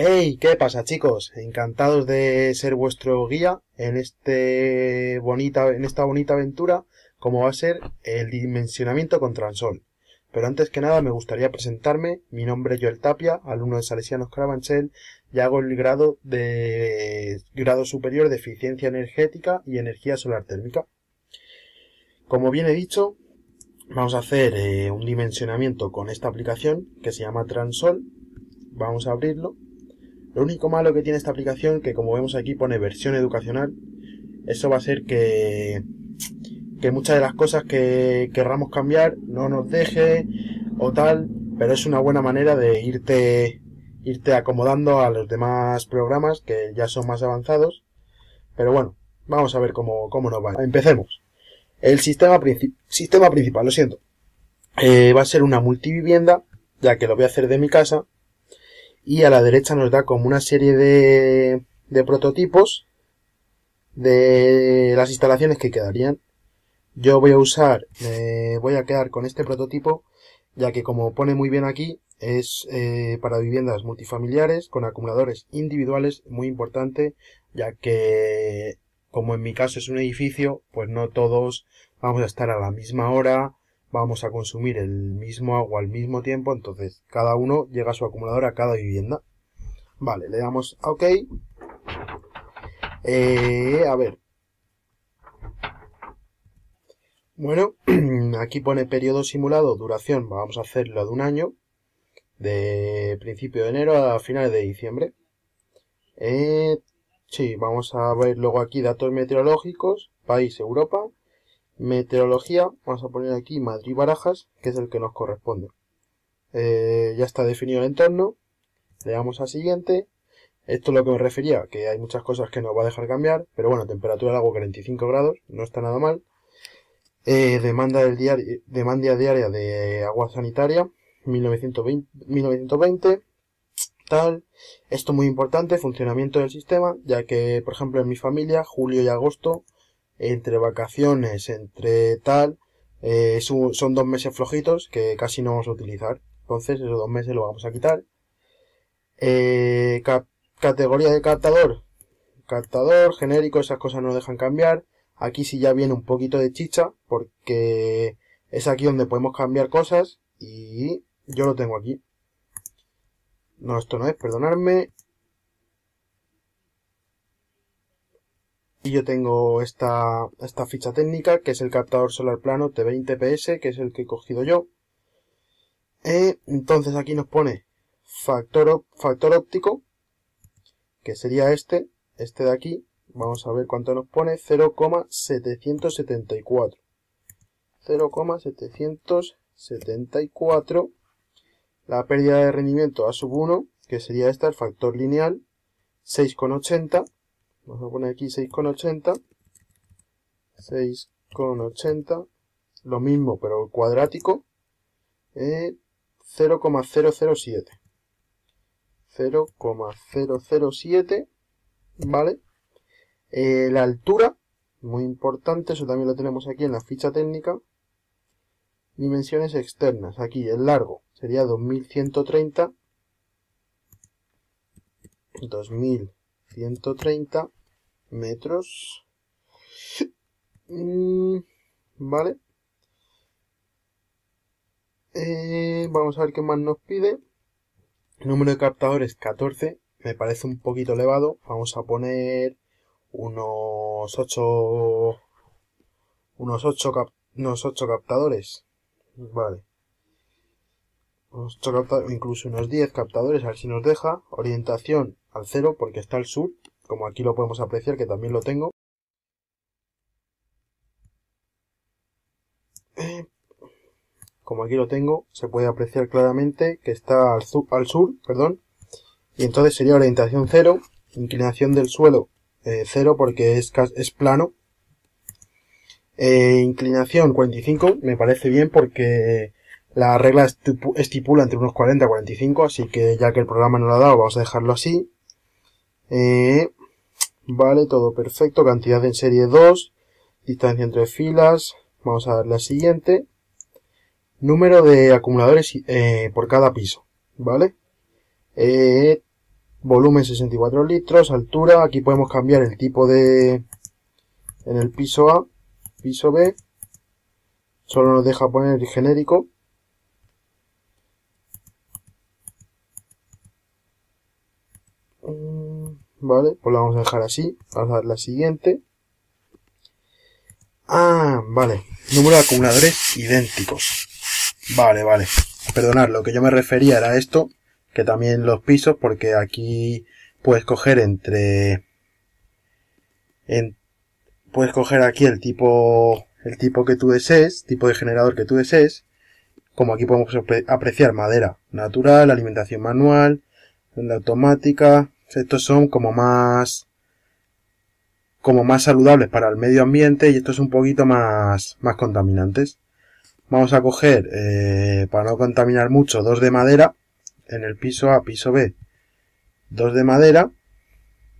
¡Hey! ¿Qué pasa chicos? Encantados de ser vuestro guía en, este bonita, en esta bonita aventura como va a ser el dimensionamiento con Transol. Pero antes que nada me gustaría presentarme, mi nombre es Joel Tapia, alumno de Salesianos Carabanchel y hago el grado de grado superior de eficiencia energética y energía solar térmica. Como bien he dicho, vamos a hacer eh, un dimensionamiento con esta aplicación que se llama Transol. Vamos a abrirlo lo único malo que tiene esta aplicación, que como vemos aquí pone versión educacional, eso va a ser que, que muchas de las cosas que querramos cambiar no nos deje o tal, pero es una buena manera de irte, irte acomodando a los demás programas que ya son más avanzados. Pero bueno, vamos a ver cómo, cómo nos va. Empecemos. El sistema, principal. sistema principal, lo siento. Eh, va a ser una multivivienda, ya que lo voy a hacer de mi casa y a la derecha nos da como una serie de, de prototipos de las instalaciones que quedarían. Yo voy a usar, voy a quedar con este prototipo, ya que como pone muy bien aquí, es eh, para viviendas multifamiliares con acumuladores individuales, muy importante, ya que como en mi caso es un edificio, pues no todos vamos a estar a la misma hora, vamos a consumir el mismo agua al mismo tiempo, entonces cada uno llega a su acumulador a cada vivienda. Vale, le damos a OK. Eh, a ver. Bueno, aquí pone periodo simulado, duración, vamos a hacerlo de un año, de principio de enero a finales de diciembre. Eh, sí, vamos a ver luego aquí datos meteorológicos, país Europa, Meteorología, vamos a poner aquí Madrid-Barajas, que es el que nos corresponde. Eh, ya está definido el entorno. Le damos a siguiente. Esto es lo que me refería, que hay muchas cosas que nos va a dejar cambiar, pero bueno, temperatura del agua 45 grados, no está nada mal. Eh, demanda, del diaria de agua sanitaria, 1920, 1920, tal. Esto muy importante, funcionamiento del sistema, ya que, por ejemplo, en mi familia, julio y agosto entre vacaciones, entre tal, eh, son dos meses flojitos que casi no vamos a utilizar. Entonces esos dos meses lo vamos a quitar. Eh, categoría de captador. Captador, genérico, esas cosas no dejan cambiar. Aquí sí ya viene un poquito de chicha porque es aquí donde podemos cambiar cosas y yo lo tengo aquí. No, esto no es, perdonadme. y yo tengo esta, ficha técnica que es el captador solar plano T20 PS que es el que he cogido yo eh, entonces aquí nos pone factor, factor óptico que sería este este de aquí vamos a ver cuánto nos pone 0,774 0,774 la pérdida de rendimiento a sub 1 que sería esta el factor lineal 6,80 vamos a poner aquí 6,80 6,80 lo mismo pero cuadrático 0,007 eh, 0,007 vale eh, la altura muy importante, eso también lo tenemos aquí en la ficha técnica dimensiones externas, aquí el largo sería 2130 2130 metros. Mm, vale. Eh, vamos a ver qué más nos pide. El número de captadores 14. Me parece un poquito elevado. Vamos a poner unos 8 unos 8 captadores. Vale. incluso unos 10 captadores, a ver si nos deja. Orientación al 0 porque está al sur como aquí lo podemos apreciar, que también lo tengo. Eh, como aquí lo tengo, se puede apreciar claramente que está al, al sur, perdón. Y entonces sería orientación 0, inclinación del suelo 0, eh, porque es, es plano. Eh, inclinación 45 me parece bien porque la regla estipula entre unos 40 y 45, así que ya que el programa no lo ha dado, vamos a dejarlo así. Vale, todo perfecto. Cantidad en serie 2. Distancia entre filas. Vamos a darle la siguiente. Número de acumuladores eh, por cada piso. ¿Vale? Eh, volumen 64 litros. Altura. Aquí podemos cambiar el tipo de... En el piso A. Piso B. Solo nos deja poner el genérico. ¿vale? Pues la vamos a dejar así, vamos a dar la siguiente. Ah, vale, número de acumuladores idénticos. Vale, vale. Perdonad, lo que yo me refería era esto, que también los pisos, porque aquí puedes coger entre... En, puedes coger aquí el tipo, el tipo que tú desees, tipo de generador que tú desees, como aquí podemos apreciar madera natural, alimentación manual, la automática, estos son como más como más saludables para el medio ambiente y estos un poquito más, más contaminantes. Vamos a coger, eh, para no contaminar mucho, dos de madera en el piso A, piso B, dos de madera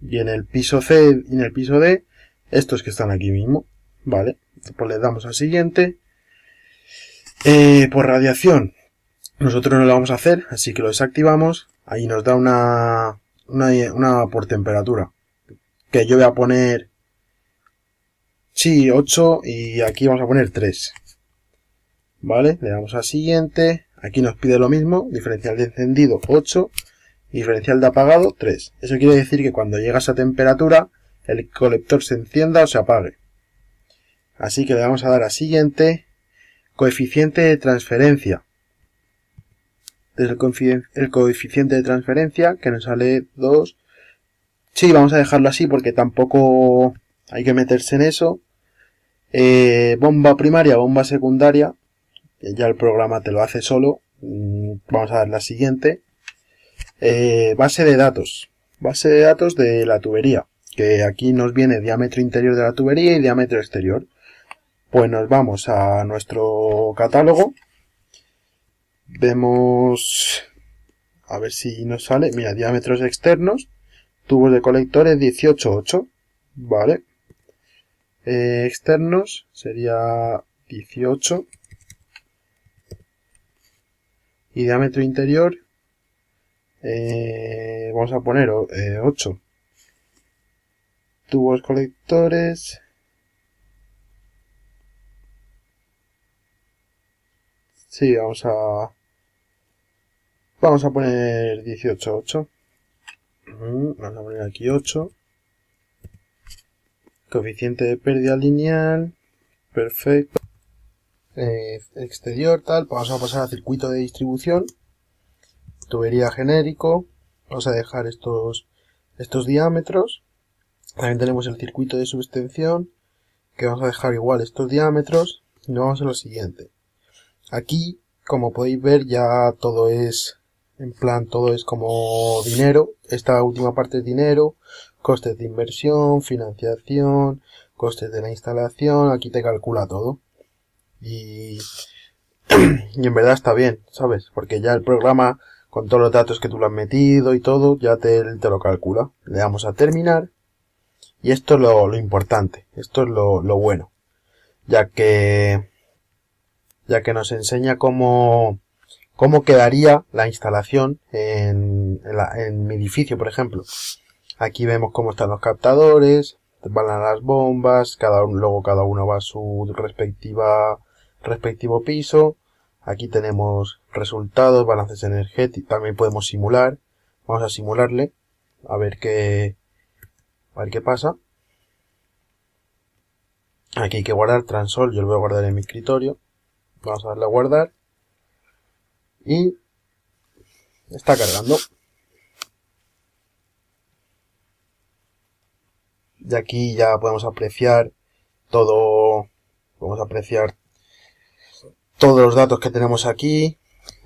y en el piso C y en el piso D, estos que están aquí mismo, ¿vale? Pues le damos al siguiente. Eh, por radiación, nosotros no lo vamos a hacer, así que lo desactivamos. Ahí nos da una, una, por temperatura. Que yo voy a poner... Sí, 8 y aquí vamos a poner 3. ¿Vale? Le damos a siguiente. Aquí nos pide lo mismo. Diferencial de encendido 8. Diferencial de apagado 3. Eso quiere decir que cuando llega a esa temperatura el colector se encienda o se apague. Así que le vamos a dar a siguiente. Coeficiente de transferencia desde el, coeficiente de transferencia, que nos sale 2. Sí, vamos a dejarlo así porque tampoco hay que meterse en eso. Eh, bomba primaria, bomba secundaria. Eh, ya el programa te lo hace solo. Mm, vamos a ver la siguiente. Eh, base de datos. Base de datos de la tubería. Que aquí nos viene diámetro interior de la tubería y diámetro exterior. Pues nos vamos a nuestro catálogo. Vemos, a ver si nos sale, mira, diámetros externos, tubos de colectores 8. vale. Eh, externos sería 18. Y diámetro interior, eh, vamos a poner 8. Eh, tubos colectores, Sí, vamos a Vamos a poner 18, 8. Mm, vamos a poner aquí 8. Coeficiente de pérdida lineal. Perfecto. Eh, exterior, tal. Pues vamos a pasar a circuito de distribución. Tubería genérico. Vamos a dejar estos, estos diámetros. También tenemos el circuito de subestación Que vamos a dejar igual estos diámetros. Y vamos a lo siguiente. Aquí, como podéis ver, ya todo es en plan, todo es como dinero. Esta última parte es dinero, costes de inversión, financiación, costes de la instalación. Aquí te calcula todo. Y, y en verdad está bien, ¿sabes? Porque ya el programa, con todos los datos que tú le has metido y todo, ya te, te lo calcula. Le damos a terminar. Y esto es lo, lo importante. Esto es lo, lo bueno. Ya que, ya que nos enseña cómo, cómo quedaría la instalación en, mi edificio, por ejemplo. Aquí vemos cómo están los captadores, van a las bombas, cada luego cada uno va a su respectiva, respectivo piso. Aquí tenemos resultados, balances energéticos, también podemos simular. Vamos a simularle, a ver qué, a ver qué pasa. Aquí hay que guardar transol, yo lo voy a guardar en mi escritorio. Vamos a darle a guardar. Y está cargando. Y aquí ya podemos apreciar todo, podemos apreciar todos los datos que tenemos aquí,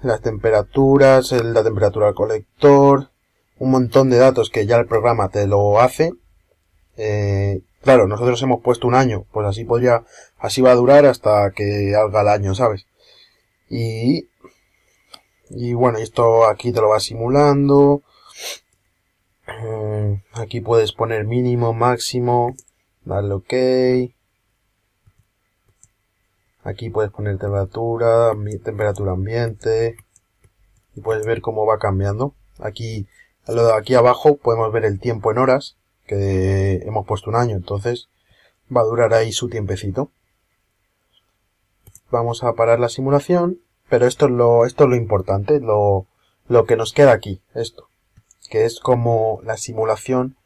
las temperaturas, la temperatura del colector, un montón de datos que ya el programa te lo hace. Eh, claro, nosotros hemos puesto un año, pues así podría, así va a durar hasta que haga el año, ¿sabes? Y y bueno, esto aquí te lo va simulando. Eh, aquí puedes poner mínimo, máximo, darle OK. Aquí puedes poner temperatura, temperatura ambiente. Y puedes ver cómo va cambiando. Aquí, aquí abajo podemos ver el tiempo en horas, que hemos puesto un año, entonces va a durar ahí su tiempecito. Vamos a parar la simulación pero esto es lo, esto es lo importante, lo, que nos queda aquí, esto, que es como la simulación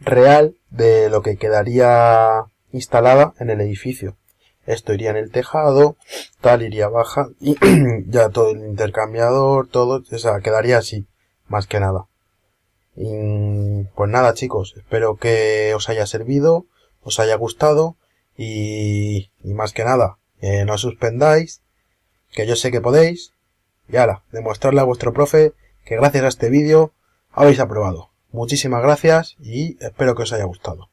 real de lo que quedaría instalada en el edificio. Esto iría en el tejado, tal iría baja, y ya todo el intercambiador, todo, o sea, quedaría así, más que nada. Y, pues nada chicos, espero que os haya servido, os haya gustado, y, y más que nada, no suspendáis, que yo sé que podéis, y ahora, demostrarle a vuestro profe que gracias a este vídeo habéis aprobado. Muchísimas gracias y espero que os haya gustado.